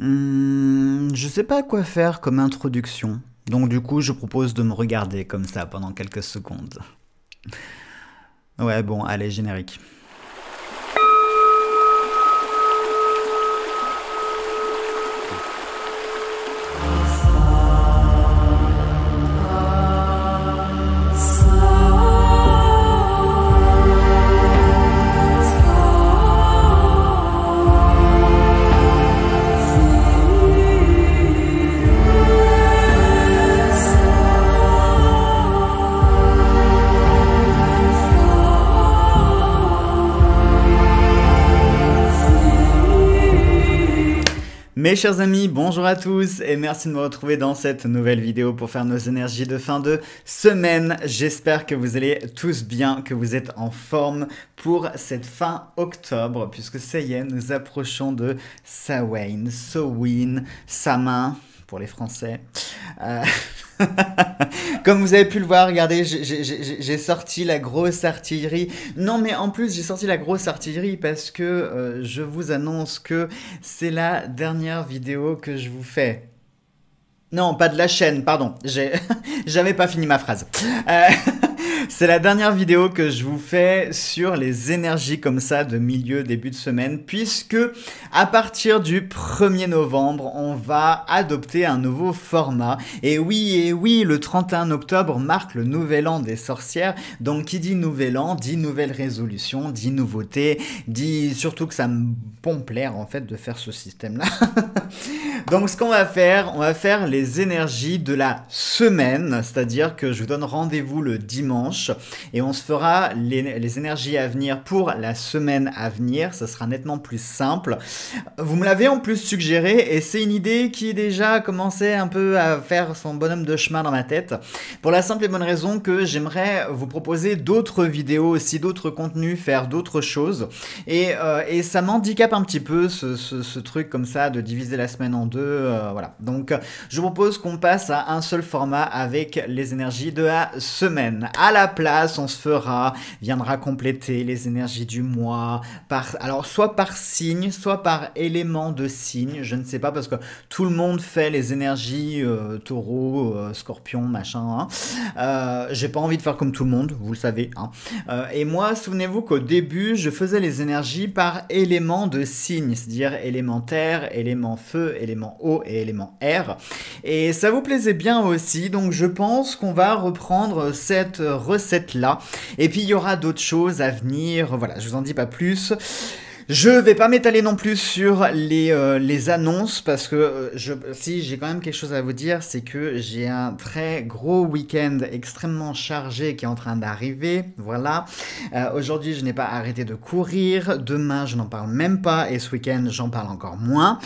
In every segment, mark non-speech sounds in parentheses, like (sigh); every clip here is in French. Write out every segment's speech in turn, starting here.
Hum, je sais pas quoi faire comme introduction. Donc du coup, je propose de me regarder comme ça pendant quelques secondes. Ouais, bon, allez, générique. Mes chers amis, bonjour à tous et merci de me retrouver dans cette nouvelle vidéo pour faire nos énergies de fin de semaine. J'espère que vous allez tous bien, que vous êtes en forme pour cette fin octobre puisque ça y est, nous approchons de Sawain, Sowin, Samin, pour les Français. Euh, (laughs) comme vous avez pu le voir, regardez, j'ai sorti la grosse artillerie. Non, mais en plus, j'ai sorti la grosse artillerie parce que euh, je vous annonce que c'est la dernière vidéo que je vous fais. Non, pas de la chaîne, pardon. (laughs) J'avais pas fini ma phrase. Euh, (laughs) C'est la dernière vidéo que je vous fais sur les énergies comme ça de milieu, début de semaine, puisque à partir du 1er novembre, on va adopter un nouveau format. Et oui, et oui, le 31 octobre marque le nouvel an des sorcières. Donc qui dit nouvel an, dit nouvelle résolution, dit nouveauté, dit surtout que ça me pompe l'air en fait de faire ce système-là. (laughs) Donc ce qu'on va faire, on va faire les énergies de la semaine, c'est-à-dire que je vous donne rendez-vous le dimanche et on se fera les, énergies à venir pour la semaine à venir. Ça sera nettement plus simple. Vous me l'avez en plus suggéré et c'est une idée qui déjà commençait un peu à faire son bonhomme de chemin dans ma tête. Pour la simple et bonne raison que j'aimerais vous proposer d'autres vidéos aussi, d'autres contenus, faire d'autres choses. Et, euh, et ça m'handicape un petit peu ce, truc comme ça de diviser la semaine en deux. Euh, voilà. Donc je vous propose qu'on passe à un seul format avec les énergies de la semaine. À la place, on se fera, viendra compléter les énergies du mois, par, alors soit par signe, soit par élément de signe, je ne sais pas, parce que tout le monde fait les énergies euh, taureau, euh, scorpion, machin. Hein. Euh, j'ai pas envie de faire comme tout le monde, vous le savez. Hein. et moi, souvenez-vous qu'au début, je faisais les énergies par élément de signe, c'est-à-dire élémentaire, élément feu, élément eau et élément air. Et ça vous plaisait bien aussi, donc je pense qu'on va reprendre cette recette-là. Et puis il y aura d'autres choses à venir, voilà, je vous en dis pas plus. Je vais pas m'étaler non plus sur les, euh, les annonces parce que euh, si j'ai quand même quelque chose à vous dire, c'est que j'ai un très gros week-end extrêmement chargé qui est en train d'arriver. Voilà. Euh, aujourd'hui, je n'ai pas arrêté de courir. Demain, je n'en parle même pas et ce week-end, j'en parle encore moins.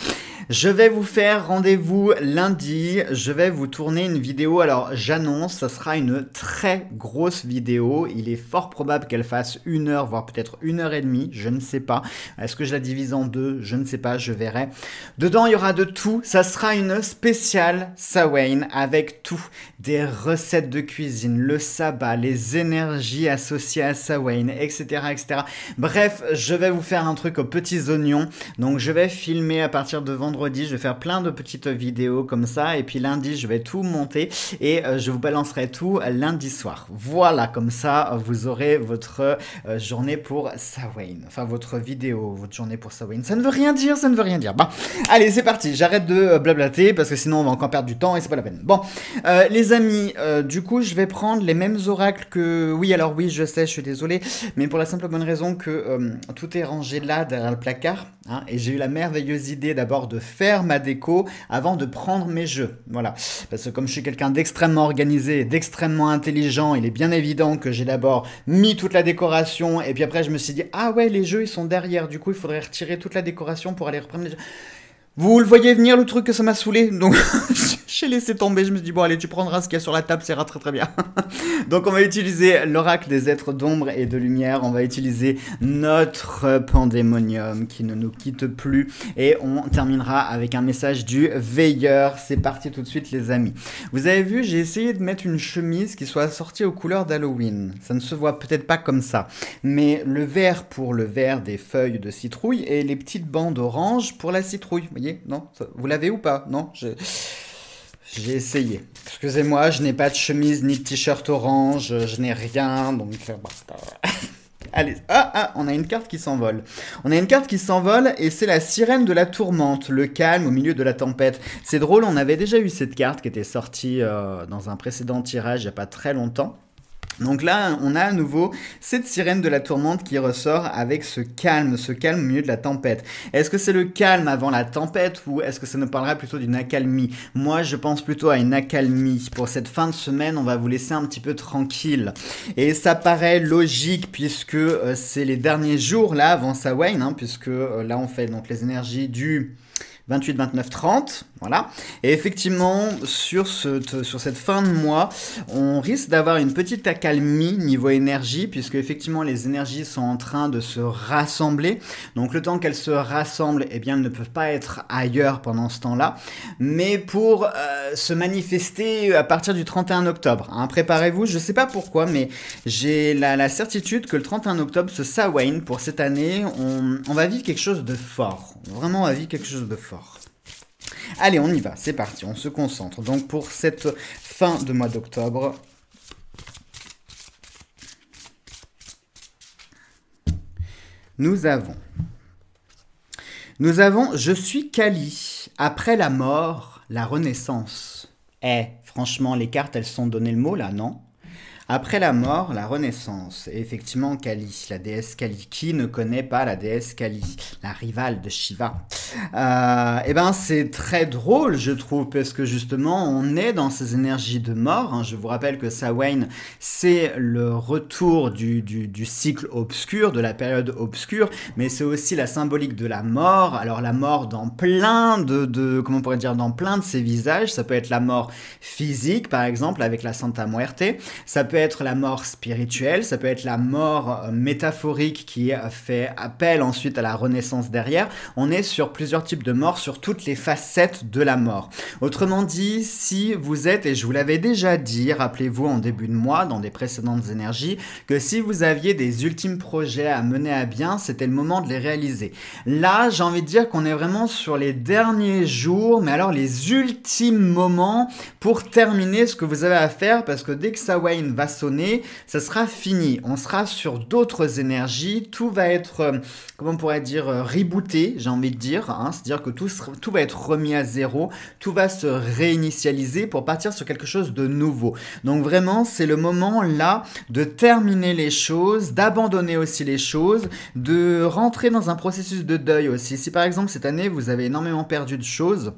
Je vais vous faire rendez-vous lundi. Je vais vous tourner une vidéo. Alors, j'annonce, ça sera une très grosse vidéo. Il est fort probable qu'elle fasse une heure, voire peut-être une heure et demie. Je ne sais pas. Est-ce que je la divise en deux Je ne sais pas. Je verrai. Dedans, il y aura de tout. Ça sera une spéciale Sawain avec tout des recettes de cuisine, le sabbat, les énergies associées à Sawain, etc., etc. Bref, je vais vous faire un truc aux petits oignons. Donc, je vais filmer à partir de vendredi je vais faire plein de petites vidéos comme ça. Et puis lundi, je vais tout monter et euh, je vous balancerai tout lundi soir. Voilà, comme ça, vous aurez votre euh, journée pour Sawain. Enfin, votre vidéo, votre journée pour Sawain. Ça ne veut rien dire, ça ne veut rien dire. Bon, allez, c'est parti. J'arrête de euh, blablater parce que sinon, on va encore perdre du temps et c'est pas la peine. Bon, les amis, du coup, je vais prendre les mêmes oracles que... Oui, alors oui, je sais, je suis désolé, mais pour la simple bonne raison que tout est rangé là, derrière le placard. Hein, et j'ai eu la merveilleuse idée d'abord de faire ma déco avant de prendre mes jeux. Voilà. Parce que comme je suis quelqu'un d'extrêmement organisé et d'extrêmement intelligent, il est bien évident que j'ai d'abord mis toute la décoration et puis après je me suis dit ah ouais les jeux ils sont derrière du coup il faudrait retirer toute la décoration pour aller reprendre les jeux. Vous le voyez venir le truc que ça m'a saoulé, donc (laughs) j'ai laissé tomber, je me suis dit bon allez tu prendras ce qu'il y a sur la table, ça ira très très bien. (laughs) donc on va utiliser l'oracle des êtres d'ombre et de lumière, on va utiliser notre pandémonium qui ne nous quitte plus et on terminera avec un message du veilleur. C'est parti tout de suite les amis. Vous avez vu, j'ai essayé de mettre une chemise qui soit assortie aux couleurs d'Halloween. Ça ne se voit peut-être pas comme ça, mais le vert pour le vert des feuilles de citrouille et les petites bandes orange pour la citrouille. Non Vous l'avez ou pas Non J'ai essayé. Excusez-moi, je n'ai pas de chemise ni de t-shirt orange, je n'ai rien, donc... Euh, (laughs) Allez, ah, ah, on a une carte qui s'envole. On a une carte qui s'envole et c'est la sirène de la tourmente, le calme au milieu de la tempête. C'est drôle, on avait déjà eu cette carte qui était sortie euh, dans un précédent tirage il n'y a pas très longtemps. Donc là, on a à nouveau cette sirène de la tourmente qui ressort avec ce calme, ce calme au milieu de la tempête. Est-ce que c'est le calme avant la tempête ou est-ce que ça nous parlera plutôt d'une accalmie Moi, je pense plutôt à une accalmie. Pour cette fin de semaine, on va vous laisser un petit peu tranquille. Et ça paraît logique puisque euh, c'est les derniers jours là avant Samhain, hein, puisque euh, là on fait donc les énergies du... 28, 29, 30. Voilà. Et effectivement, sur, ce, cette fin de mois, on risque d'avoir une petite accalmie niveau énergie, puisque effectivement les énergies sont en train de se rassembler. Donc le temps qu'elles se rassemblent, eh bien, elles ne peuvent pas être ailleurs pendant ce temps-là. Mais pour euh, se manifester à partir du 31 octobre, hein, préparez-vous. Je ne sais pas pourquoi, mais j'ai la, certitude que le 31 octobre, ce Samhain, pour cette année, on va vivre quelque chose de fort. Vraiment, on va vivre quelque chose de fort. Allez, on y va, c'est parti, on se concentre. Donc pour cette fin de mois d'octobre, nous avons... Nous avons Je suis Kali, après la mort, la renaissance. Eh, franchement, les cartes, elles sont données le mot là, non après la mort, la renaissance. Et effectivement, Kali, la déesse Kali. Qui ne connaît pas la déesse Kali, la rivale de Shiva euh, Eh ben, c'est très drôle, je trouve, parce que justement, on est dans ces énergies de mort. Hein. Je vous rappelle que Samhain, c'est le retour du, cycle obscur, de la période obscure, mais c'est aussi la symbolique de la mort. Alors, la mort dans plein de, de comment on pourrait dire, dans plein de ses visages. Ça peut être la mort physique, par exemple, avec la Santa Muerte. Ça être la mort spirituelle, ça peut être la mort euh, métaphorique qui euh, fait appel ensuite à la renaissance derrière. On est sur plusieurs types de morts, sur toutes les facettes de la mort. Autrement dit, si vous êtes, et je vous l'avais déjà dit, rappelez-vous en début de mois, dans des précédentes énergies, que si vous aviez des ultimes projets à mener à bien, c'était le moment de les réaliser. Là, j'ai envie de dire qu'on est vraiment sur les derniers jours, mais alors les ultimes moments pour terminer ce que vous avez à faire, parce que dès que ça va sonner, ça sera fini. On sera sur d'autres énergies. Tout va être, euh, comment on pourrait dire, euh, rebooté, j'ai envie de dire. Hein. C'est-à-dire que tout, tout va être remis à zéro. Tout va se réinitialiser pour partir sur quelque chose de nouveau. Donc vraiment, c'est le moment là de terminer les choses, d'abandonner aussi les choses, de rentrer dans un processus de deuil aussi. Si par exemple cette année, vous avez énormément perdu de choses,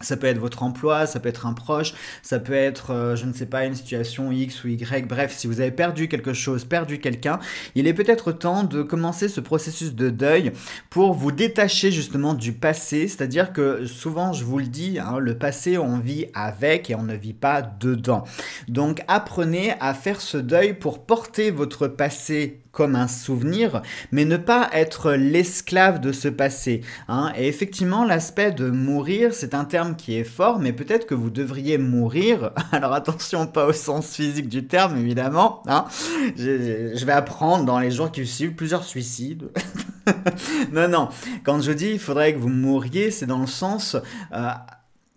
ça peut être votre emploi, ça peut être un proche, ça peut être, euh, je ne sais pas, une situation X ou Y. Bref, si vous avez perdu quelque chose, perdu quelqu'un, il est peut-être temps de commencer ce processus de deuil pour vous détacher justement du passé. C'est-à-dire que souvent, je vous le dis, hein, le passé, on vit avec et on ne vit pas dedans. Donc apprenez à faire ce deuil pour porter votre passé comme un souvenir, mais ne pas être l'esclave de ce passé. Hein. Et effectivement, l'aspect de mourir, c'est un terme qui est fort, mais peut-être que vous devriez mourir. (laughs) Alors attention, pas au sens physique du terme, évidemment. Hein. Je, vais apprendre dans les jours qui suivent plusieurs suicides. (laughs) non, non. Quand je dis il faudrait que vous mouriez, c'est dans le sens... Euh,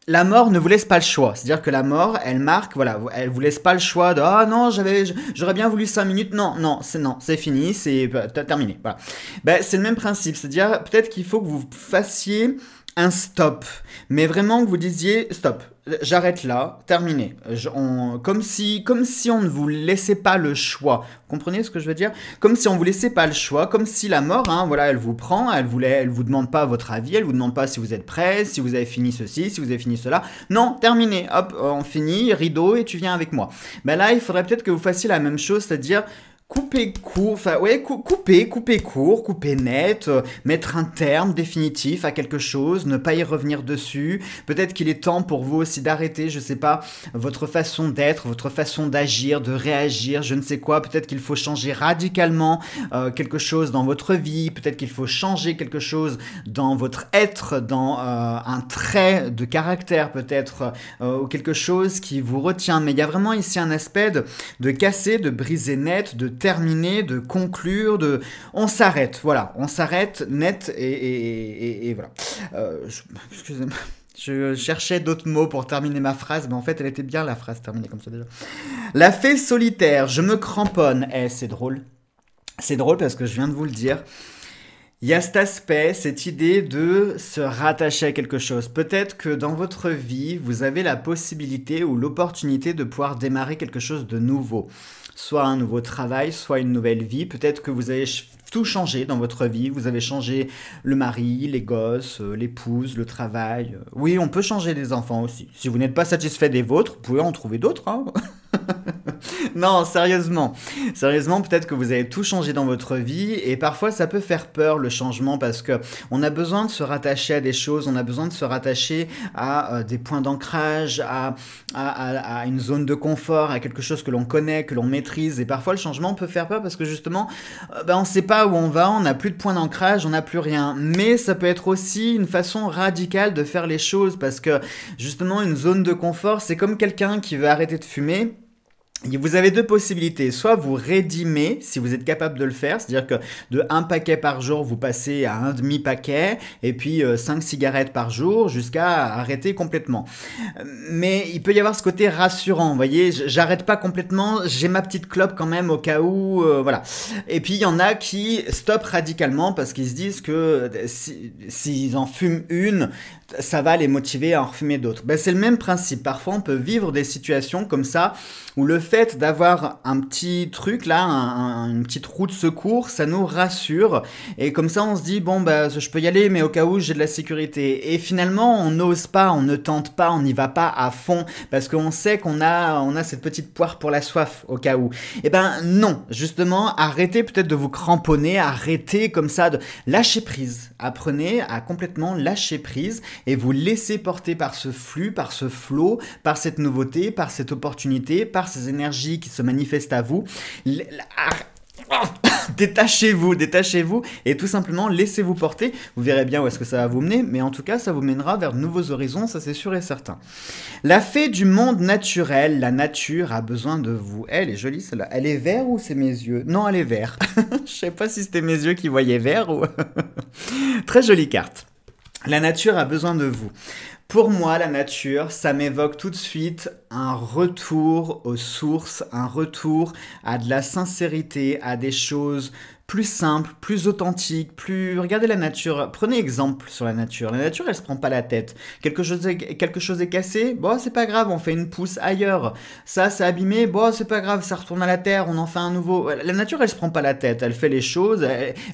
la mort ne vous laisse pas le choix. C'est-à-dire que la mort, elle marque, voilà, elle vous laisse pas le choix de ah non, j'avais, j'aurais bien voulu 5 minutes. Non, non, c'est non, c'est fini, c'est bah, terminé. Voilà. Ben, c'est le même principe. C'est-à-dire peut-être qu'il faut que vous fassiez un stop, mais vraiment que vous disiez stop, j'arrête là, terminé. comme, si, comme si on ne vous laissait pas le choix. comprenez ce que je veux dire Comme si on ne vous laissait pas le choix, comme si la mort, hein, voilà, elle vous prend, elle ne elle vous demande pas votre avis, elle vous demande pas si vous êtes prêt, si vous avez fini ceci, si vous avez fini cela. Non, terminé, hop, on finit, rideau, et tu viens avec moi. Ben là, il faudrait peut-être que vous fassiez la même chose, c'est-à-dire couper court, enfin ouais, couper, couper court, couper net, euh, mettre un terme définitif à quelque chose, ne pas y revenir dessus. Peut-être qu'il est temps pour vous aussi d'arrêter, je sais pas, votre façon d'être, votre façon d'agir, de réagir, je ne sais quoi. Peut-être qu'il faut changer radicalement euh, quelque chose dans votre vie, peut-être qu'il faut changer quelque chose dans votre être, dans euh, un trait de caractère peut-être, ou quelque chose qui vous retient. Mais il y a vraiment ici un aspect de casser, de briser net, de terminer, de conclure, de... On s'arrête, voilà. On s'arrête net et, voilà. Euh, excusez-moi. Je cherchais d'autres mots pour terminer ma phrase, mais en fait, elle était bien la phrase terminée comme ça déjà. La fée solitaire, je me cramponne. Eh, c'est drôle. C'est drôle parce que je viens de vous le dire. Il y a cet aspect, cette idée de se rattacher à quelque chose. Peut-être que dans votre vie, vous avez la possibilité ou l'opportunité de pouvoir démarrer quelque chose de nouveau soit un nouveau travail, soit une nouvelle vie. Peut-être que vous avez tout changé dans votre vie. Vous avez changé le mari, les gosses, euh, l'épouse, le travail. Euh, oui, on peut changer les enfants aussi. Si vous n'êtes pas satisfait des vôtres, vous pouvez en trouver d'autres. Hein. (laughs) (laughs) non, sérieusement. Sérieusement, peut-être que vous avez tout changé dans votre vie et parfois ça peut faire peur le changement parce que on a besoin de se rattacher à des choses, on a besoin de se rattacher à euh, des points d'ancrage, à, une zone de confort, à quelque chose que l'on connaît, que l'on maîtrise et parfois le changement peut faire peur parce que justement, euh, ben, on ne sait pas où on va, on n'a plus de points d'ancrage, on n'a plus rien. Mais ça peut être aussi une façon radicale de faire les choses parce que justement une zone de confort, c'est comme quelqu'un qui veut arrêter de fumer vous avez deux possibilités, soit vous rédimez si vous êtes capable de le faire, c'est-à-dire que de un paquet par jour, vous passez à un demi-paquet, et puis 5 euh, cinq cigarettes par jour, jusqu'à arrêter complètement. Mais il peut y avoir ce côté rassurant, vous voyez, j'arrête pas complètement, j'ai ma petite clope quand même au cas où, euh, voilà. Et puis il y en a qui stoppent radicalement parce qu'ils se disent que euh, s'ils en fument une, ça va les motiver à en fumer d'autres. Ben, C'est le même principe, parfois on peut vivre des situations comme ça où le fait fait d'avoir un petit truc là, un, une petite roue de secours, ça nous rassure. Et comme ça, on se dit, bon, bah, je peux y aller, mais au cas où, j'ai de la sécurité. Et finalement, on n'ose pas, on ne tente pas, on n'y va pas à fond, parce qu'on sait qu'on a, on a cette petite poire pour la soif, au cas où. et eh ben non, justement, arrêtez peut-être de vous cramponner, arrêtez comme ça de lâcher prise. Apprenez à complètement lâcher prise et vous laisser porter par ce flux, par ce flot, par cette nouveauté, par cette opportunité, par ces énergies qui se manifeste à vous. Ah, ah, (coughs) détachez-vous, détachez-vous et tout simplement laissez-vous porter. Vous verrez bien où est-ce que ça va vous mener, mais en tout cas, ça vous mènera vers de nouveaux horizons, ça c'est sûr et certain. La fée du monde naturel, la nature a besoin de vous. Elle est jolie celle-là. Elle est verte ou c'est mes yeux Non, elle est verte. (laughs) Je sais pas si c'était mes yeux qui voyaient vert ou. (laughs) Très jolie carte. La nature a besoin de vous. Pour moi, la nature, ça m'évoque tout de suite un retour aux sources, un retour à de la sincérité, à des choses plus simple, plus authentique, plus... Regardez la nature, prenez exemple sur la nature. La nature, elle se prend pas la tête. Quelque chose est, quelque chose est cassé, bon, c'est pas grave, on fait une pousse ailleurs. Ça, c'est abîmé, bon, c'est pas grave, ça retourne à la terre, on en fait un nouveau. La nature, elle se prend pas la tête, elle fait les choses,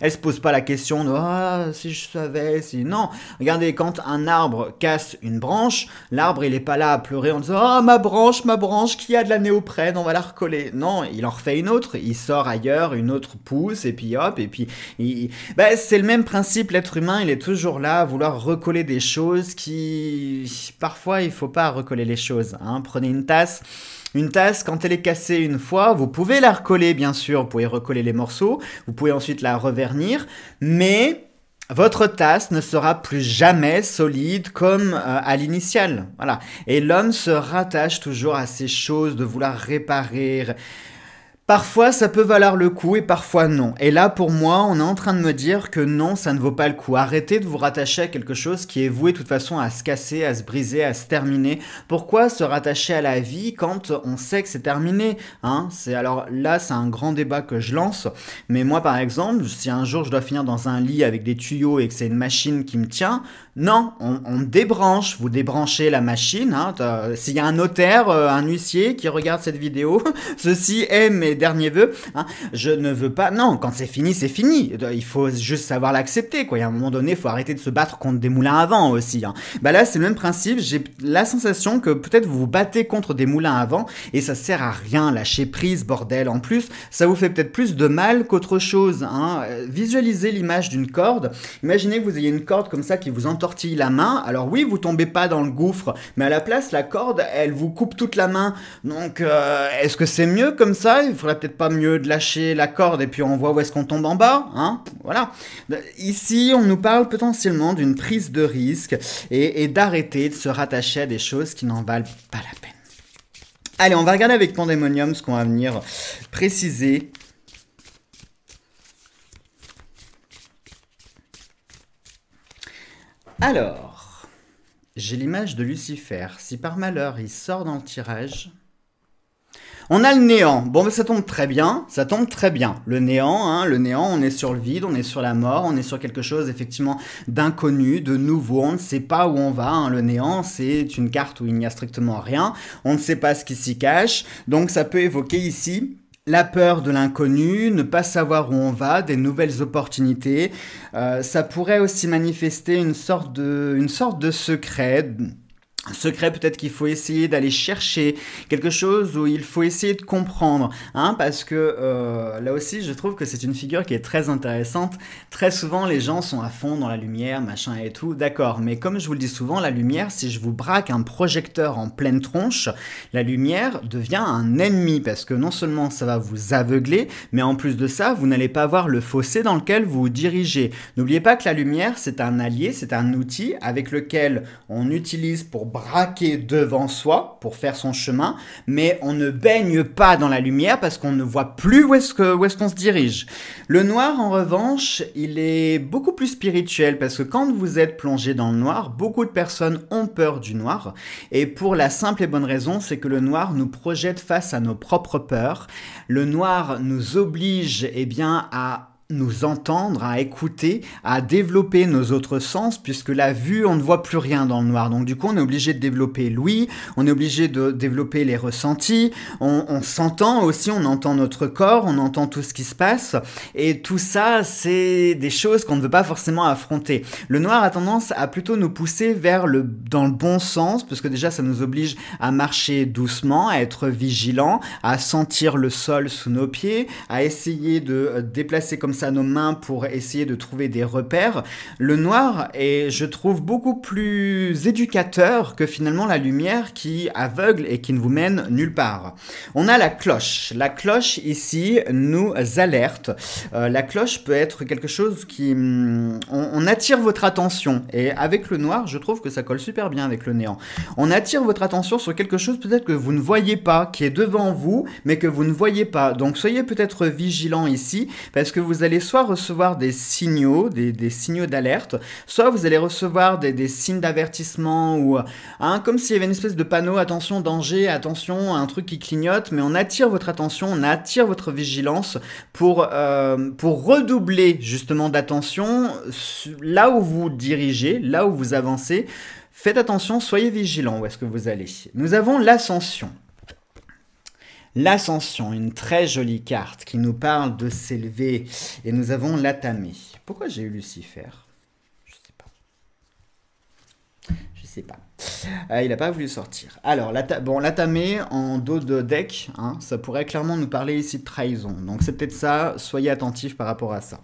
elle, se pose pas la question de ah, si je savais, si... Non, regardez, quand un arbre casse une branche, l'arbre, il est pas là à pleurer en disant ah, oh, ma branche, ma branche, qui a de la néoprène, on va la recoller. Non, il en refait une autre, il sort ailleurs, une autre pousse, et puis et puis ben, c'est le même principe, l'être humain, il est toujours là à vouloir recoller des choses qui... Parfois, il faut pas recoller les choses. Hein. Prenez une tasse. Une tasse, quand elle est cassée une fois, vous pouvez la recoller, bien sûr, vous pouvez recoller les morceaux, vous pouvez ensuite la revernir, mais votre tasse ne sera plus jamais solide comme euh, à l'initiale. Voilà. Et l'homme se rattache toujours à ces choses de vouloir réparer. Parfois, ça peut valoir le coup et parfois non. Et là, pour moi, on est en train de me dire que non, ça ne vaut pas le coup. Arrêtez de vous rattacher à quelque chose qui est voué de toute façon à se casser, à se briser, à se terminer. Pourquoi se rattacher à la vie quand on sait que c'est terminé hein C'est alors là, c'est un grand débat que je lance. Mais moi, par exemple, si un jour je dois finir dans un lit avec des tuyaux et que c'est une machine qui me tient, non, on, on débranche. Vous débranchez la machine. Hein S'il y a un notaire, euh, un huissier qui regarde cette vidéo, (laughs) ceci est mais derniers vœux. Hein. Je ne veux pas. Non, quand c'est fini, c'est fini. Il faut juste savoir l'accepter. Quoi. Il y a un moment donné, il faut arrêter de se battre contre des moulins à vent aussi. Hein. Bah là, c'est le même principe. J'ai la sensation que peut-être vous vous battez contre des moulins à vent et ça sert à rien. Lâcher prise, bordel. En plus, ça vous fait peut-être plus de mal qu'autre chose. Hein. Euh, visualisez l'image d'une corde. Imaginez que vous ayez une corde comme ça qui vous entortille la main. Alors oui, vous tombez pas dans le gouffre, mais à la place, la corde, elle vous coupe toute la main. Donc, euh, est-ce que c'est mieux comme ça peut-être pas mieux de lâcher la corde et puis on voit où est-ce qu'on tombe en bas, hein Voilà. Ici, on nous parle potentiellement d'une prise de risque et, et d'arrêter de se rattacher à des choses qui n'en valent pas la peine. Allez, on va regarder avec Pandemonium ce qu'on va venir préciser. Alors, j'ai l'image de Lucifer. Si par malheur il sort dans le tirage, on a le néant. Bon, ça tombe très bien. Ça tombe très bien. Le néant, hein, le néant, on est sur le vide, on est sur la mort, on est sur quelque chose effectivement d'inconnu, de nouveau. On ne sait pas où on va. Hein. Le néant, c'est une carte où il n'y a strictement rien. On ne sait pas ce qui s'y cache. Donc ça peut évoquer ici la peur de l'inconnu, ne pas savoir où on va, des nouvelles opportunités. Euh, ça pourrait aussi manifester une sorte de, une sorte de secret un secret peut-être qu'il faut essayer d'aller chercher, quelque chose où il faut essayer de comprendre, hein, parce que euh, là aussi je trouve que c'est une figure qui est très intéressante. Très souvent les gens sont à fond dans la lumière, machin et tout, d'accord, mais comme je vous le dis souvent, la lumière, si je vous braque un projecteur en pleine tronche, la lumière devient un ennemi, parce que non seulement ça va vous aveugler, mais en plus de ça, vous n'allez pas voir le fossé dans lequel vous vous dirigez. N'oubliez pas que la lumière, c'est un allié, c'est un outil avec lequel on utilise pour braquer devant soi pour faire son chemin, mais on ne baigne pas dans la lumière parce qu'on ne voit plus où est-ce qu'on est se dirige. Le noir, en revanche, il est beaucoup plus spirituel parce que quand vous êtes plongé dans le noir, beaucoup de personnes ont peur du noir, et pour la simple et bonne raison, c'est que le noir nous projette face à nos propres peurs. Le noir nous oblige, eh bien, à nous entendre, à écouter, à développer nos autres sens, puisque la vue, on ne voit plus rien dans le noir. Donc du coup, on est obligé de développer l'ouïe, on est obligé de développer les ressentis, on, s'entend aussi, on entend notre corps, on entend tout ce qui se passe, et tout ça, c'est des choses qu'on ne veut pas forcément affronter. Le noir a tendance à plutôt nous pousser vers le, dans le bon sens, puisque déjà, ça nous oblige à marcher doucement, à être vigilant, à sentir le sol sous nos pieds, à essayer de euh, déplacer comme à nos mains pour essayer de trouver des repères, le noir est, je trouve, beaucoup plus éducateur que finalement la lumière qui aveugle et qui ne vous mène nulle part. On a la cloche. La cloche ici nous alerte. Euh, la cloche peut être quelque chose qui... Mm, on, attire votre attention. Et avec le noir, je trouve que ça colle super bien avec le néant. On attire votre attention sur quelque chose peut-être que vous ne voyez pas, qui est devant vous, mais que vous ne voyez pas. Donc soyez peut-être vigilant ici, parce que vous allez allez soit recevoir des signaux, des, signaux d'alerte, soit vous allez recevoir des, signes d'avertissement ou hein, comme s'il y avait une espèce de panneau attention danger, attention un truc qui clignote, mais on attire votre attention, on attire votre vigilance pour euh, pour redoubler justement d'attention là où vous dirigez, là où vous avancez. Faites attention, soyez vigilant où est-ce que vous allez. Nous avons l'ascension. L'ascension, une très jolie carte qui nous parle de s'élever. Et nous avons l'atamé. Pourquoi j'ai eu Lucifer Je sais pas. Je sais pas. Euh, il n'a pas voulu sortir. Alors, la bon, en dos de deck, hein, ça pourrait clairement nous parler ici de trahison. Donc, c'est peut-être ça, soyez attentifs par rapport à ça.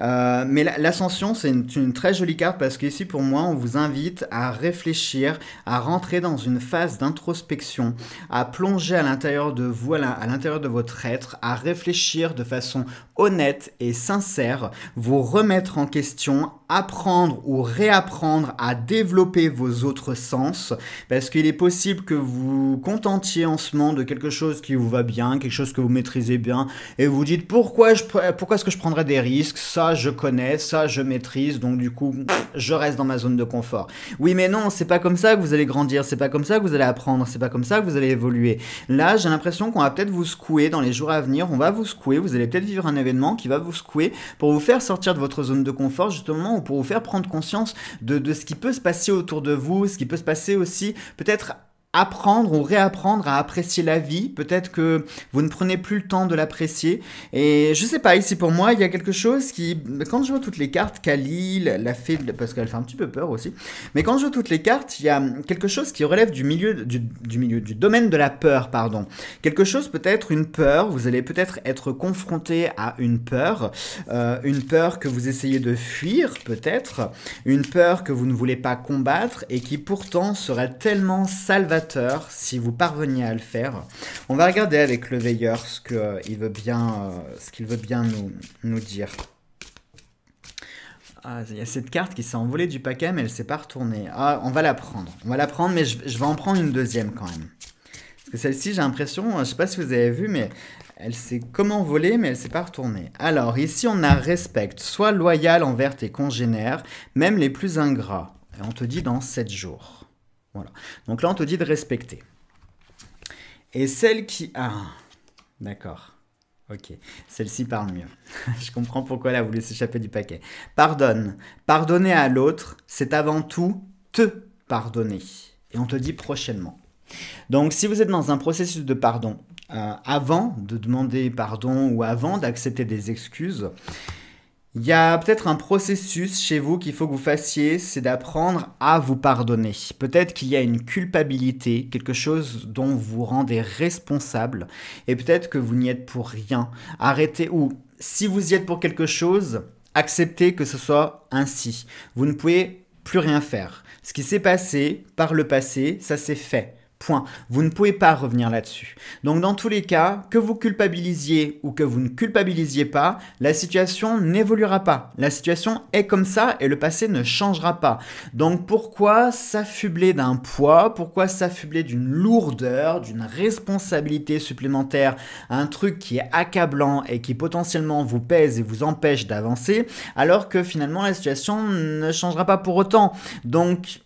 Euh, mais l'ascension, c'est une, très jolie carte parce qu'ici, pour moi, on vous invite à réfléchir, à rentrer dans une phase d'introspection, à plonger à l'intérieur de vous, à l'intérieur de votre être, à réfléchir de façon honnête et sincère, vous remettre en question, apprendre ou réapprendre à développer vos autres sens, parce qu'il est possible que vous contentiez en ce moment de quelque chose qui vous va bien, quelque chose que vous maîtrisez bien, et vous dites pourquoi, je, pourquoi est-ce que je prendrais des risques, ça je connais, ça je maîtrise, donc du coup je reste dans ma zone de confort. Oui mais non, c'est pas comme ça que vous allez grandir, c'est pas comme ça que vous allez apprendre, c'est pas comme ça que vous allez évoluer. Là j'ai l'impression qu'on va peut-être vous secouer dans les jours à venir, on va vous secouer, vous allez peut-être vivre un événement qui va vous secouer pour vous faire sortir de votre zone de confort justement, ou pour vous faire prendre conscience de ce qui peut se passer autour de vous, ce qui peut se passer aussi peut-être apprendre ou réapprendre à apprécier la vie. Peut-être que vous ne prenez plus le temps de l'apprécier. Et je sais pas, ici pour moi, il y a quelque chose qui, quand je vois toutes les cartes, Kali, la fée, parce qu'elle fait un petit peu peur aussi, mais quand je vois toutes les cartes, il y a quelque chose qui relève du milieu, du, milieu, du domaine de la peur, pardon. Quelque chose peut-être, une peur, vous allez peut-être être confronté à une peur, euh, une peur que vous essayez de fuir peut-être, une peur que vous ne voulez pas combattre et qui pourtant serait tellement salvatrice si vous parveniez à le faire. On va regarder avec le veilleur ce qu'il euh, veut bien, euh, ce qu'il veut bien nous, nous dire. Ah, il y a cette carte qui s'est envolée du paquet, mais elle s'est pas retournée. Ah, on va la prendre. On va la prendre, mais je, vais en prendre une deuxième quand même. Parce que celle-ci, j'ai l'impression, je sais pas si vous avez vu, mais elle s'est comment volée, mais elle s'est pas retournée. Alors, ici, on a respect. Sois loyal envers tes congénères, même les plus ingrats. Et on te dit dans 7 jours. Voilà. Donc là, on te dit de respecter. Et celle qui... Ah, d'accord. Ok, celle-ci parle mieux. (laughs) Je comprends pourquoi elle a voulu s'échapper du paquet. Pardonne. Pardonner à l'autre, c'est avant tout te pardonner. Et on te dit prochainement. Donc si vous êtes dans un processus de pardon, euh, avant de demander pardon ou avant d'accepter des excuses, il y a peut-être un processus chez vous qu'il faut que vous fassiez, c'est d'apprendre à vous pardonner. Peut-être qu'il y a une culpabilité, quelque chose dont vous vous rendez responsable, et peut-être que vous n'y êtes pour rien. Arrêtez ou si vous y êtes pour quelque chose, acceptez que ce soit ainsi. Vous ne pouvez plus rien faire. Ce qui s'est passé par le passé, ça s'est fait. Point. Vous ne pouvez pas revenir là-dessus. Donc dans tous les cas, que vous culpabilisiez ou que vous ne culpabilisiez pas, la situation n'évoluera pas. La situation est comme ça et le passé ne changera pas. Donc pourquoi s'affubler d'un poids Pourquoi s'affubler d'une lourdeur, d'une responsabilité supplémentaire un truc qui est accablant et qui potentiellement vous pèse et vous empêche d'avancer alors que finalement la situation ne changera pas pour autant. Donc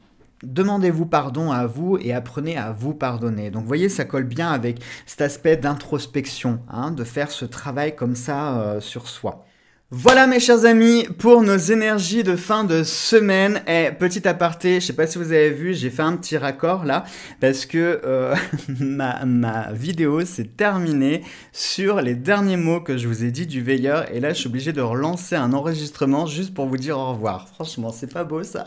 Demandez-vous pardon à vous et apprenez à vous pardonner. Donc vous voyez, ça colle bien avec cet aspect d'introspection, hein, de faire ce travail comme ça euh, sur soi. Voilà mes chers amis pour nos énergies de fin de semaine. Et petit aparté, je sais pas si vous avez vu, j'ai fait un petit raccord là parce que euh, (laughs) ma, vidéo s'est terminée sur les derniers mots que je vous ai dit du veilleur et là je suis obligé de relancer un enregistrement juste pour vous dire au revoir. Franchement, c'est pas beau ça.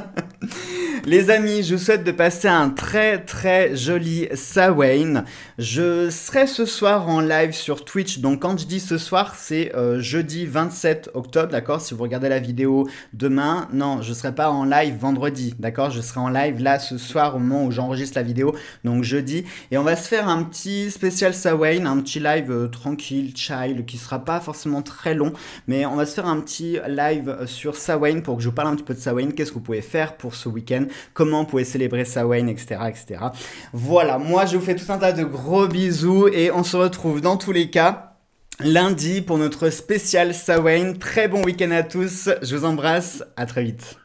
(laughs) (laughs) Les amis, je vous souhaite de passer un très très joli Sawain. Je serai ce soir en live sur Twitch. Donc quand je dis ce soir, c'est euh, jeudi 27 octobre, d'accord Si vous regardez la vidéo demain, non, je serai pas en live vendredi, d'accord Je serai en live là ce soir au moment où j'enregistre la vidéo, donc jeudi. Et on va se faire un petit spécial Sawain, un petit live euh, tranquille, child qui sera pas forcément très long, mais on va se faire un petit live sur Sawain pour que je vous parle un petit peu de Sawain. qu'est-ce que vous pouvez faire pour ce week-end, comment on pouvait célébrer Samhain, etc., etc. Voilà, moi je vous fais tout un tas de gros bisous et on se retrouve dans tous les cas lundi pour notre spécial Samhain. Très bon week-end à tous, je vous embrasse, à très vite.